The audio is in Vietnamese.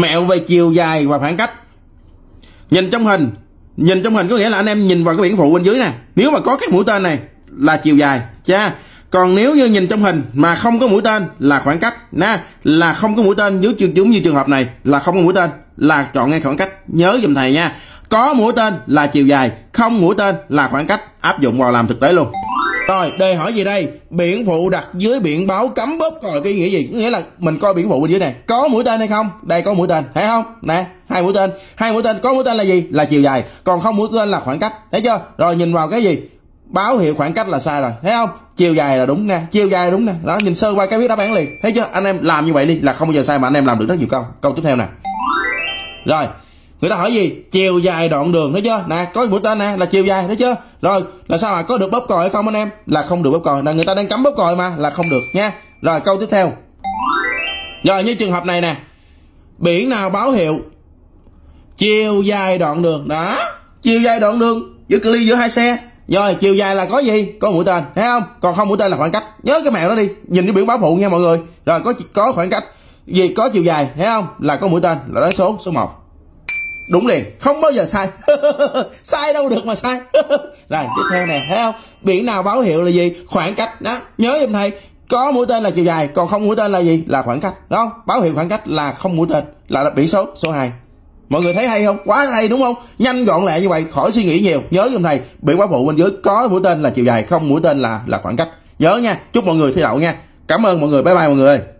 mẹo về chiều dài và khoảng cách nhìn trong hình nhìn trong hình có nghĩa là anh em nhìn vào cái biển phụ bên dưới nè nếu mà có cái mũi tên này là chiều dài cha còn nếu như nhìn trong hình mà không có mũi tên là khoảng cách na là không có mũi tên dưới giống như trường hợp này là không có mũi tên là chọn ngay khoảng cách nhớ giùm thầy nha có mũi tên là chiều dài không mũi tên là khoảng cách áp dụng vào làm thực tế luôn rồi đề hỏi gì đây? Biển phụ đặt dưới biển báo cấm bóp còi cái nghĩa gì? Nghĩa là mình coi biển phụ bên dưới này có mũi tên hay không? Đây có mũi tên, thấy không? Nè, hai mũi tên, hai mũi tên có mũi tên là gì? Là chiều dài, còn không mũi tên là khoảng cách, thấy chưa? Rồi nhìn vào cái gì? Báo hiệu khoảng cách là sai rồi, thấy không? Chiều dài là đúng nè, chiều dài là đúng nè. Đó, nhìn sơ qua cái biết đáp án liền. Thấy chưa? Anh em làm như vậy đi là không bao giờ sai mà anh em làm được rất nhiều câu. Câu tiếp theo nè. Rồi, người ta hỏi gì chiều dài đoạn đường nữa chưa nè có mũi tên nè là chiều dài nữa chưa rồi là sao mà có được bóp còi hay không anh em là không được bóp còi là người ta đang cấm bóp còi mà là không được nha rồi câu tiếp theo rồi như trường hợp này nè biển nào báo hiệu chiều dài đoạn đường đó chiều dài đoạn đường giữa cự ly giữa hai xe rồi chiều dài là có gì có mũi tên thấy không còn không mũi tên là khoảng cách nhớ cái mẹo đó đi nhìn cái biển báo phụ nha mọi người rồi có có khoảng cách gì có chiều dài thấy không là có mũi tên là đối số số 1 đúng liền không bao giờ sai sai đâu được mà sai rồi tiếp theo nè thấy không biển nào báo hiệu là gì khoảng cách đó nhớ giùm thầy có mũi tên là chiều dài còn không mũi tên là gì là khoảng cách đúng không báo hiệu khoảng cách là không mũi tên là biển số số 2 mọi người thấy hay không quá hay đúng không nhanh gọn lẹ như vậy khỏi suy nghĩ nhiều nhớ giùm thầy biển báo phụ bên dưới có mũi tên là chiều dài không mũi tên là là khoảng cách nhớ nha chúc mọi người thi đậu nha cảm ơn mọi người bye bye mọi người